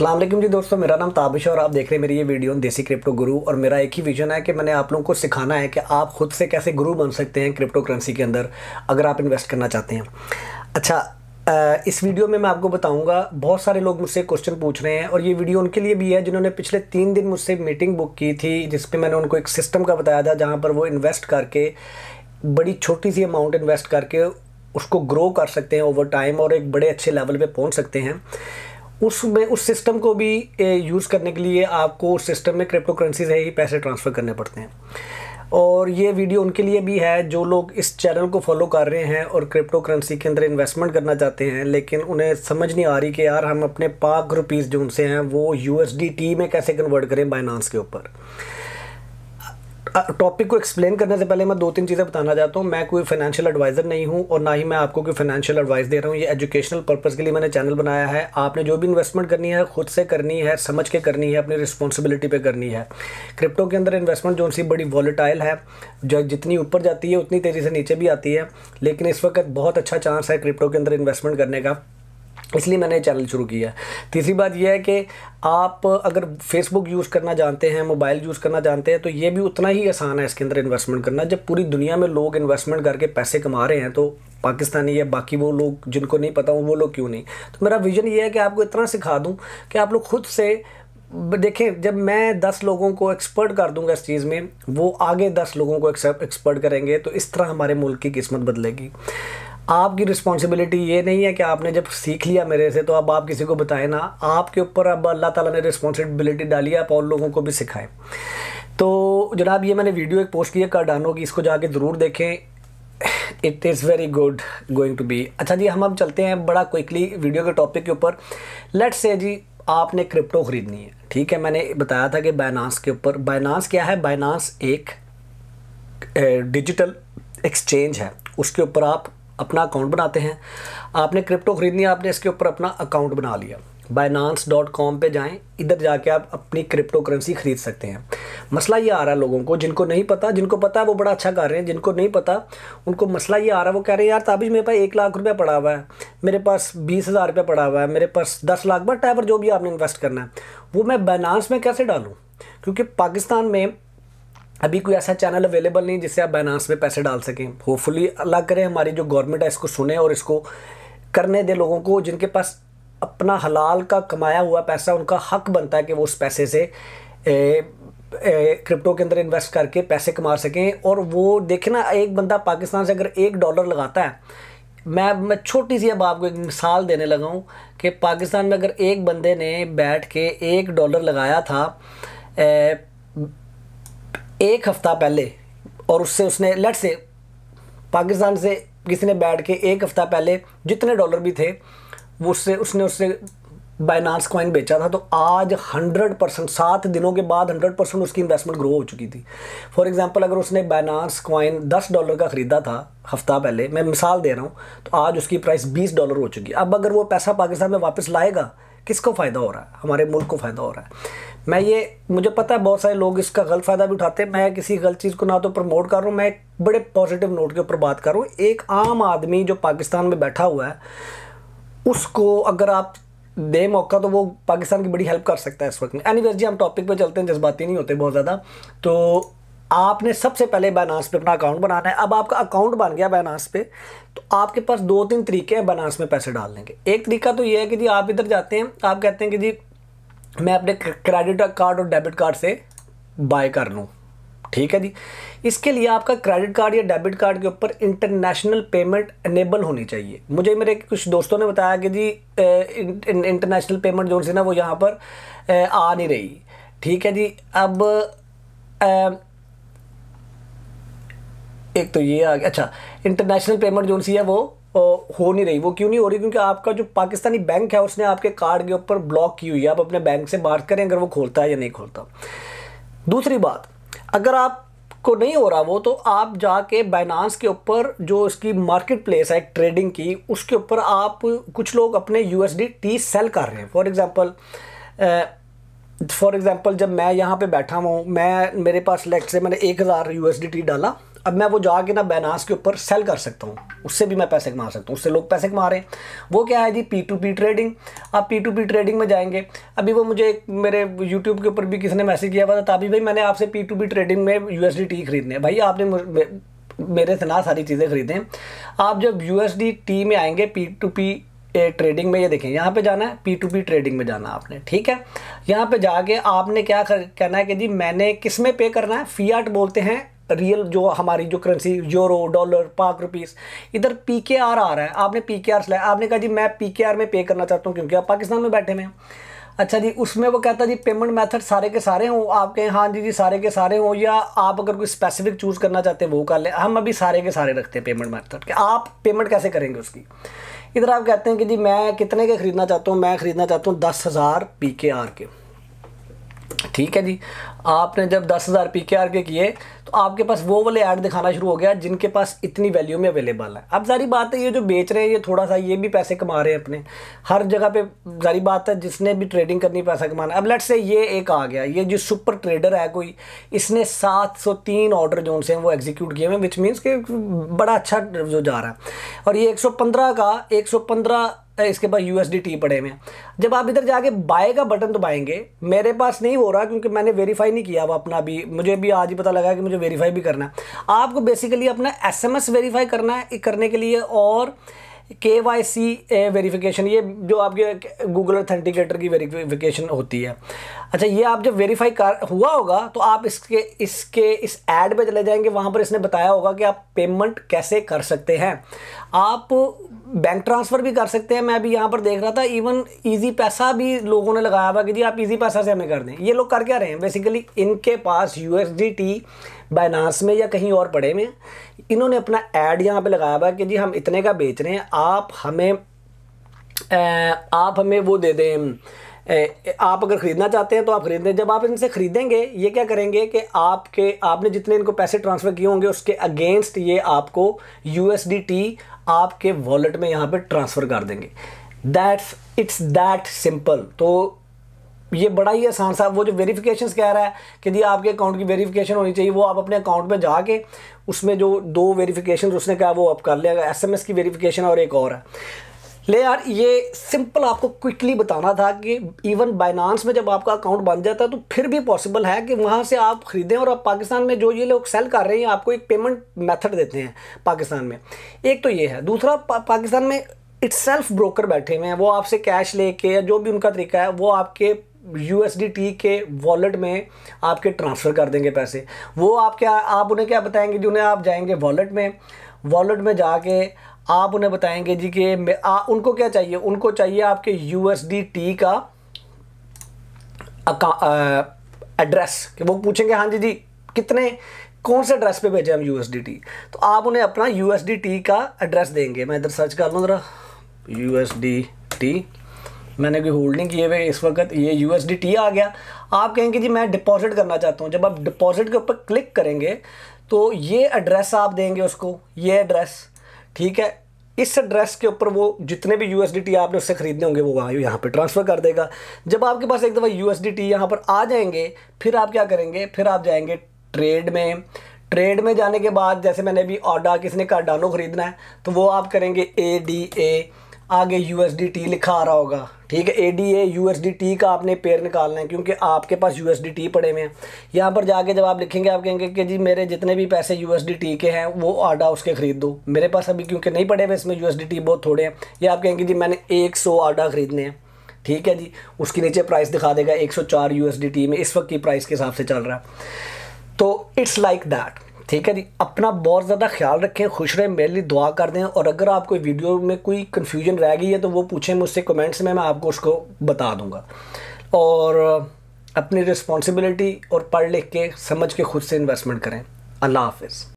असलम जी दोस्तों मेरा नाम ताबिश है और आप देख रहे हैं मेरी ये वीडियो देसी क्रिप्टो गुरु और मेरा एक ही विजन है कि मैंने आप लोगों को सिखाना है कि आप खुद से कैसे गुरु बन सकते हैं क्रिप्टो करेंसी के अंदर अगर आप इन्वेस्ट करना चाहते हैं अच्छा इस वीडियो में मैं आपको बताऊंगा बहुत सारे लोग मुझसे क्वेश्चन पूछ रहे हैं और ये वीडियो उनके लिए भी है जिन्होंने पिछले तीन दिन मुझसे मीटिंग बुक की थी जिसपे मैंने उनको एक सिस्टम का बताया था जहाँ पर वो इन्वेस्ट करके बड़ी छोटी सी अमाउंट इन्वेस्ट करके उसको ग्रो कर सकते हैं ओवर टाइम और एक बड़े अच्छे लेवल पर पहुँच सकते हैं उसमें उस सिस्टम को भी यूज़ करने के लिए आपको उस सिस्टम में क्रिप्टो करेंसी से ही पैसे ट्रांसफ़र करने पड़ते हैं और ये वीडियो उनके लिए भी है जो लोग इस चैनल को फॉलो कर रहे हैं और क्रिप्टो करेंसी के अंदर इन्वेस्टमेंट करना चाहते हैं लेकिन उन्हें समझ नहीं आ रही कि यार हम अपने पाक रुपीज़ जो उनसे हैं वो यू में कैसे कन्वर्ट करें बाइनांस के ऊपर टॉपिक को एक्सप्लेन करने से पहले मैं दो तीन चीज़ें बताना चाहता हूँ मैं कोई फाइनेंशियल एडवाइज़र नहीं हूँ और ना ही मैं आपको कोई फाइनेंशियल एडवाइस दे रहा हूँ ये एजुकेशनल पर्पज़ के लिए मैंने चैनल बनाया है आपने जो भी इन्वेस्टमेंट करनी है खुद से करनी है समझ के करनी है अपनी रिस्पॉन्सिबिलिटी पर करनी है क्रिप्टो के अंदर इन्वेस्टमेंट जो सी बड़ी वॉलीटाइल है जो जितनी ऊपर जाती है उतनी तेज़ी से नीचे भी आती है लेकिन इस वक्त बहुत अच्छा चांस है क्रिप्टो के अंदर इन्वेस्टमेंट करने का इसलिए मैंने चैनल शुरू किया है तीसरी बात यह है कि आप अगर फेसबुक यूज़ करना जानते हैं मोबाइल यूज़ करना जानते हैं तो ये भी उतना ही आसान है इसके अंदर इन्वेस्टमेंट करना जब पूरी दुनिया में लोग इन्वेस्टमेंट करके पैसे कमा रहे हैं तो पाकिस्तानी या बाकी वो लोग जिनको नहीं पता हूँ वो लोग क्यों नहीं तो मेरा विज़न ये है कि आपको इतना सिखा दूँ कि आप लोग खुद से देखें जब मैं दस लोगों को एक्सपर्ट कर दूंगा इस चीज़ में वो आगे दस लोगों को एक्सपर्ट करेंगे तो इस तरह हमारे मुल्क की किस्मत बदलेगी आपकी रिस्पॉन्सिबिलिटी ये नहीं है कि आपने जब सीख लिया मेरे से तो अब आप किसी को बताएं ना आपके ऊपर अब अल्लाह ताला ने रिस्पॉन्सिबिलिटी डाली है आप और लोगों को भी सिखाएं तो जनाब ये मैंने वीडियो एक पोस्ट किया कार्डानो की इसको जाके ज़रूर देखें it is very good going to be अच्छा जी हम अब चलते हैं बड़ा क्विकली वीडियो के टॉपिक के ऊपर लेट्स से जी आपने क्रिप्टो ख़रीदनी है ठीक है मैंने बताया था कि बाइनास के ऊपर बाइनास क्या है बाइनास एक डिजिटल एक्सचेंज है उसके ऊपर आप अपना अकाउंट बनाते हैं आपने क्रिप्टो खरीदनी है आपने इसके ऊपर अपना अकाउंट बना लिया बाइनानस डॉट कॉम पर जाएँ इधर जाके आप अपनी क्रिप्टो करेंसी खरीद सकते हैं मसला ये आ रहा है लोगों को जिनको नहीं पता जिनको पता है वो बड़ा अच्छा कर रहे हैं जिनको नहीं पता उनको मसला ये आ रहा है वो कह रहे हैं यार ताबिज मेरे पास एक लाख रुपया पड़ा हुआ है मेरे पास बीस हज़ार रुपया पड़ा हुआ है मेरे पास दस लाख बट एवर जो भी आपने इन्वेस्ट करना है वो मैं बाइनानस में कैसे डालूँ क्योंकि पाकिस्तान में अभी कोई ऐसा चैनल अवेलेबल नहीं जिससे आप बैनास में पैसे डाल सकें होपफुली अल्लाह करें हमारी जो गवर्नमेंट है इसको सुने और इसको करने दे लोगों को जिनके पास अपना हलाल का कमाया हुआ पैसा उनका हक बनता है कि वो उस पैसे से ए, ए, क्रिप्टो के अंदर इन्वेस्ट करके पैसे कमा सकें और वो देखना ना एक बंदा पाकिस्तान से अगर एक डॉलर लगाता है मैं मैं छोटी सी अब आपको एक मिसाल देने लगा हूँ कि पाकिस्तान में अगर एक बंदे ने बैठ के एक डॉलर लगाया था ए, एक हफ़्ता पहले और उससे उसने लेट से पाकिस्तान से किसी ने बैठ के एक हफ़्ता पहले जितने डॉलर भी थे वो उससे उसने उससे बाइनांस कॉइन बेचा था तो आज हंड्रेड परसेंट सात दिनों के बाद हंड्रेड परसेंट उसकी इन्वेस्टमेंट ग्रो हो चुकी थी फॉर एग्जांपल अगर उसने बाइनांस कॉइन दस डॉलर का ख़रीदा था हफ्ता पहले मैं मिसाल दे रहा हूँ तो आज उसकी प्राइस बीस डॉलर हो चुकी है अब अगर वो पैसा पाकिस्तान में वापस लाएगा किसको फ़ायदा हो रहा है हमारे मुल्क को फ़ायदा हो रहा है मैं ये मुझे पता है बहुत सारे लोग इसका गलत फ़ायदा भी उठाते हैं मैं किसी गलत चीज़ को ना तो प्रमोट कर रहा हूँ मैं बड़े पॉजिटिव नोट के ऊपर बात कर रहा हूँ एक आम आदमी जो पाकिस्तान में बैठा हुआ है उसको अगर आप दे मौका तो वो पाकिस्तान की बड़ी हेल्प कर सकता है इस वक्त में एनी जी हम टॉपिक पर चलते हैं जज्बाती नहीं होते बहुत ज़्यादा तो आपने सबसे पहले बैनास पे अपना अकाउंट बनाना है अब आपका अकाउंट बन गया बैनास पे तो आपके पास दो तीन तरीके हैं बैनास में पैसे डालने के एक तरीका तो ये है कि जी आप इधर जाते हैं आप कहते हैं कि जी मैं अपने क्रेडिट कार्ड और डेबिट कार्ड से बाय कर लूँ ठीक है जी इसके लिए आपका क्रेडिट कार्ड या डेबिट कार्ड के ऊपर इंटरनेशनल पेमेंट अनेबल होनी चाहिए मुझे मेरे कुछ दोस्तों ने बताया कि जी इंटरनेशनल पेमेंट जो है ना वो यहाँ पर आ नहीं रही ठीक है जी अब एक तो ये आ गया अच्छा इंटरनेशनल पेमेंट जो सी है वो हो नहीं रही वो क्यों नहीं हो रही क्योंकि आपका जो पाकिस्तानी बैंक है उसने आपके कार्ड के ऊपर ब्लॉक की हुई है आप अपने बैंक से बात करें अगर वो खोलता है या नहीं खोलता दूसरी बात अगर आप को नहीं हो रहा वो तो आप जाके बाइनांस के ऊपर जो इसकी मार्केट प्लेस है ट्रेडिंग की उसके ऊपर आप कुछ लोग अपने यू टी सेल कर रहे हैं फॉर एग्ज़ाम्पल फॉर एग्ज़ाम्पल जब मैं यहाँ पे बैठा हुआ मैं मेरे पास लेट से मैंने एक हज़ार यू टी डाला अब मैं वो जाके ना बैनास के ऊपर सेल कर सकता हूँ उससे भी मैं पैसे कमा सकता हूँ उससे लोग पैसे कमा रहे हैं वो क्या है जी पी टू पी ट्रेडिंग आप पी टू पी ट्रेडिंग में जाएंगे अभी वो मुझे मेरे यूट्यूब के ऊपर भी किसी ने मैसेज किया हुआ था अभी भाई मैंने आपसे पी टू पी ट्रेडिंग में यू एस डी टी खरीदने भाई आपने मेरे से ना सारी चीज़ें खरीदें आप जब यू एस डी टी में आएंगे पी टू पी ट्रेडिंग में ये देखें यहाँ पे जाना है पी टू पी ट्रेडिंग में जाना आपने ठीक है यहाँ पे जाके आपने क्या कर, कहना है कि जी मैंने किस में पे करना है फियाट बोलते हैं रियल जो हमारी जो currency euro dollar Pak rupees इधर पी के आर आ रहा है आपने पी के आर चलाया आपने कहा जी मैं पी के आर में पे करना चाहता हूँ क्योंकि आप पाकिस्तान में बैठे हुए हैं अच्छा जी उसमें वो कहता जी पेमेंट मेथड सारे के सारे हों आप कहें हाँ जी जी सारे के सारे हों या आप अगर कोई स्पेसिफिक चूज़ करना चाहते हैं वो कर ले हम अभी सारे के सारे रखते हैं पेमेंट मेथड कि आप पेमेंट कैसे करेंगे उसकी इधर आप कहते हैं कि जी मैं कितने के ख़रीदना चाहता हूँ मैं ख़रीदना चाहता हूँ दस हज़ार पी के आर के ठीक है जी आपने जब दस हज़ार पी के आर के किए तो आपके पास वो वाले ऐड दिखाना शुरू हो गया जिनके पास इतनी वैल्यू में अवेलेबल है अब सारी बात है ये जो बेच रहे हैं ये थोड़ा सा ये भी पैसे कमा रहे हैं अपने हर जगह पे सारी बात है जिसने भी ट्रेडिंग करनी पैसा कमाना अब लेट्स से ये एक आ गया ये जो सुपर ट्रेडर है कोई इसने सात सौ तीन ऑर्डर जो उनसे वो एग्जीक्यूट किए हुए विच मीन्स के बड़ा अच्छा जो जा रहा है और ये एक सौ पंद्रह का एक सौ पंद्रह इसके बाद यू टी पड़े हैं जब आप इधर जाके बाय का बटन दबाएंगे तो मेरे पास नहीं हो रहा क्योंकि मैंने वेरीफाई नहीं किया वो अपना भी मुझे भी आज ही पता लगा कि मुझे वेरीफाई भी करना है आपको बेसिकली अपना एस एम एस वेरीफाई करना है करने के लिए और के वाई सी वेरीफिकेशन ये जो आपके गूगल अथेंटिकेटर की वेरीफिकेशन होती है अच्छा ये आप जब वेरीफाई कर हुआ होगा तो आप इसके इसके इस एड पे चले जाएंगे वहाँ पर इसने बताया होगा कि आप पेमेंट कैसे कर सकते हैं आप बैंक ट्रांसफ़र भी कर सकते हैं मैं अभी यहाँ पर देख रहा था इवन ईजी पैसा भी लोगों ने लगाया हुआ कि जी आप ईजी पैसा से हमें कर दें ये लोग कर क्या रहे हैं बेसिकली इनके पास U S D T Binance में या कहीं और पड़े में इन्होंने अपना ऐड यहाँ पर लगाया हुआ कि जी हम इतने का बेच रहे हैं आप हमें आप हमें वो दे दें आप अगर ख़रीदना चाहते हैं तो आप ख़रीदें जब आप इनसे ख़रीदेंगे ये क्या करेंगे कि आपके आपने जितने इनको पैसे ट्रांसफ़र किए होंगे उसके अगेंस्ट ये आपको यू आपके वॉलेट में यहाँ पर ट्रांसफ़र कर देंगे दैट्स इट्स दैट सिंपल तो ये बड़ा ही आसान सा वो जो वेरीफिकेशन कह रहा है कि जी आपके अकाउंट की वेरीफिकेशन होनी चाहिए वो आप अपने अकाउंट में जाके उसमें जो दो वेरीफिकेशन उसने कहा वो आप कर लेगा एसएमएस की वेरीफिकेशन और एक और है ले यार ये सिंपल आपको क्विकली बताना था कि इवन बाइनांस में जब आपका अकाउंट बन जाता है तो फिर भी पॉसिबल है कि वहाँ से आप ख़रीदें और आप पाकिस्तान में जो ये लोग सेल कर रहे हैं आपको एक पेमेंट मेथड देते हैं पाकिस्तान में एक तो ये है दूसरा पा, पाकिस्तान में इट्स सेल्फ ब्रोकर बैठे हुए हैं वो आपसे कैश लेके जो भी उनका तरीका है वो आपके यू के वॉलेट में आपके ट्रांसफ़र कर देंगे पैसे वो आप क्या आप उन्हें क्या बताएंगे जो उन्हें आप जाएंगे वॉलेट में वॉलेट में जाके आप उन्हें बताएंगे जी कि उनको क्या चाहिए उनको चाहिए आपके यू टी का एड्रेस कि वो पूछेंगे हाँ जी जी कितने कौन से एड्रेस पे भेजे हम यू तो आप उन्हें अपना यू टी का एड्रेस देंगे मैं इधर सर्च कर लूँ ज़रा यू टी मैंने कोई होल्ड नहीं किए हुए इस वक्त ये यू टी आ गया आप कहेंगे जी मैं डिपॉजिट करना चाहता हूँ जब आप डिपॉजिट के ऊपर क्लिक करेंगे तो ये एड्रेस आप देंगे उसको ये एड्रेस ठीक है इस एड्रेस के ऊपर वो जितने भी यू आपने उससे ख़रीदने होंगे वो वायु यहाँ पे ट्रांसफ़र कर देगा जब आपके पास एक दफ़ा यू एस यहाँ पर आ जाएंगे फिर आप क्या करेंगे फिर आप जाएंगे ट्रेड में ट्रेड में जाने के बाद जैसे मैंने अभी ऑडा किसने कार्डानो ख़रीदना है तो वो आप करेंगे ए डी ए आगे यू लिखा आ रहा होगा ठीक है A D A U S D T का आपने पेयर निकालना है क्योंकि आपके पास यू एस डी टी पड़े हुए हैं यहाँ पर जाके जब आप लिखेंगे आप कहेंगे कि जी मेरे जितने भी पैसे यू एस डी टी के हैं वो आडा उसके खरीद दो मेरे पास अभी क्योंकि नहीं पड़े हुए इसमें यू एस डी टी बहुत थोड़े हैं या आप कहेंगे जी मैंने एक सौ आडा खरीदने हैं ठीक है जी उसके नीचे प्राइस दिखा देगा एक सौ चार यू एस डी टी में इस वक्त की प्राइस के हिसाब से चल रहा है तो इट्स लाइक दैट ठीक है जी अपना बहुत ज़्यादा ख्याल रखें खुश रहें मेरे लिए दुआ कर दें और अगर आपको वीडियो में कोई कन्फ्यूजन रह गई है तो वो पूछें मुझसे कमेंट्स में मैं आपको उसको बता दूँगा और अपनी रिस्पॉन्सिबिलिटी और पढ़ लिख के समझ के ख़ुद से इन्वेस्टमेंट करें अल्लाह हाफिज़